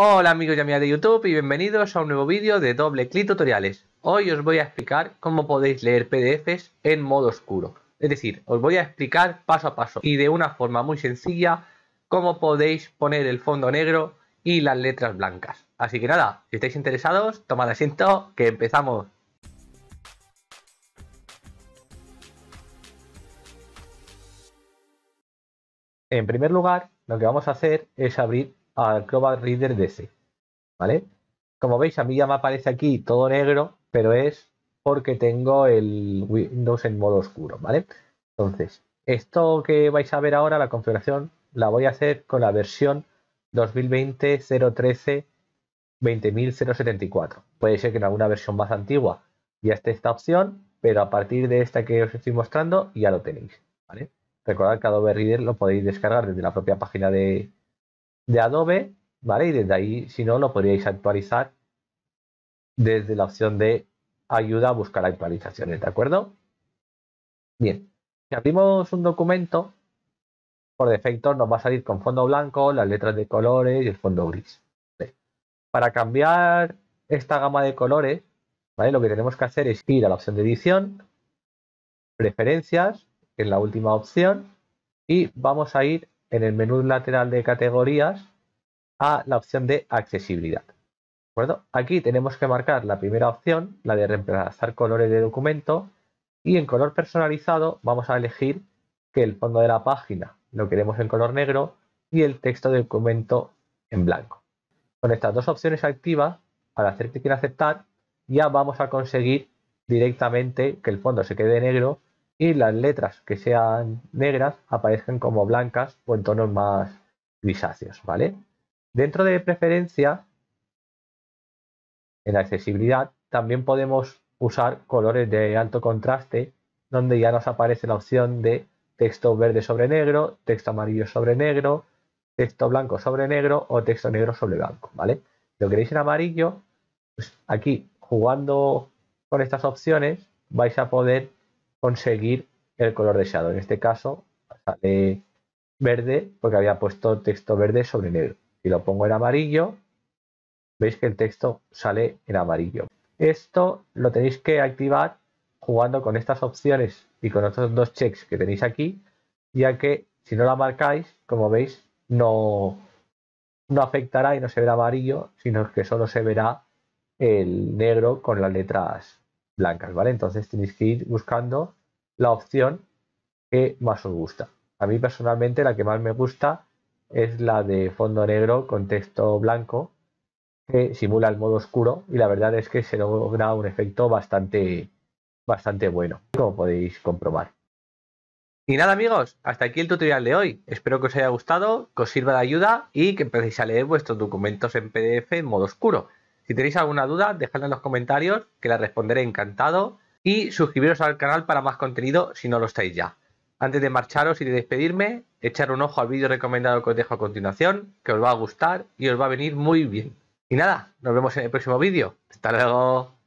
Hola amigos y amigas de YouTube y bienvenidos a un nuevo vídeo de doble clic tutoriales. Hoy os voy a explicar cómo podéis leer PDFs en modo oscuro. Es decir, os voy a explicar paso a paso y de una forma muy sencilla cómo podéis poner el fondo negro y las letras blancas. Así que nada, si estáis interesados, tomad asiento que empezamos. En primer lugar, lo que vamos a hacer es abrir al reader Reader DC. ¿Vale? Como veis, a mí ya me aparece aquí todo negro, pero es porque tengo el Windows en modo oscuro, ¿vale? Entonces, esto que vais a ver ahora, la configuración, la voy a hacer con la versión 2020 Puede ser que en alguna versión más antigua ya esté esta opción, pero a partir de esta que os estoy mostrando ya lo tenéis, ¿vale? Recordad que Adobe Reader lo podéis descargar desde la propia página de, de Adobe, ¿vale? Y desde ahí, si no, lo podríais actualizar desde la opción de ayuda a buscar actualizaciones, ¿de acuerdo? Bien, si abrimos un documento, por defecto nos va a salir con fondo blanco, las letras de colores y el fondo gris. Para cambiar esta gama de colores, ¿vale? Lo que tenemos que hacer es ir a la opción de edición, preferencias, que es la última opción, y vamos a ir en el menú lateral de categorías a la opción de accesibilidad. acuerdo? Aquí tenemos que marcar la primera opción, la de reemplazar colores de documento, y en color personalizado vamos a elegir que el fondo de la página lo queremos en color negro y el texto del documento en blanco. Con estas dos opciones activas, al hacer clic en aceptar, ya vamos a conseguir directamente que el fondo se quede negro y las letras que sean negras aparezcan como blancas o en tonos más grisáceos, ¿vale? Dentro de preferencia, en la accesibilidad, también podemos usar colores de alto contraste, donde ya nos aparece la opción de texto verde sobre negro, texto amarillo sobre negro, texto blanco sobre negro o texto negro sobre blanco, ¿vale? Lo queréis en amarillo, pues aquí jugando con estas opciones vais a poder conseguir el color deseado. En este caso sale verde porque había puesto texto verde sobre negro. Si lo pongo en amarillo, veis que el texto sale en amarillo. Esto lo tenéis que activar jugando con estas opciones y con estos dos checks que tenéis aquí, ya que si no la marcáis, como veis, no, no afectará y no se verá amarillo, sino que solo se verá el negro con las letras blancas, ¿vale? Entonces tenéis que ir buscando la opción que más os gusta. A mí personalmente la que más me gusta es la de fondo negro con texto blanco que simula el modo oscuro y la verdad es que se logra un efecto bastante, bastante bueno, como podéis comprobar. Y nada amigos, hasta aquí el tutorial de hoy. Espero que os haya gustado, que os sirva de ayuda y que empecéis a leer vuestros documentos en PDF en modo oscuro. Si tenéis alguna duda, dejadla en los comentarios, que la responderé encantado. Y suscribiros al canal para más contenido si no lo estáis ya. Antes de marcharos y de despedirme, echar un ojo al vídeo recomendado que os dejo a continuación, que os va a gustar y os va a venir muy bien. Y nada, nos vemos en el próximo vídeo. Hasta luego.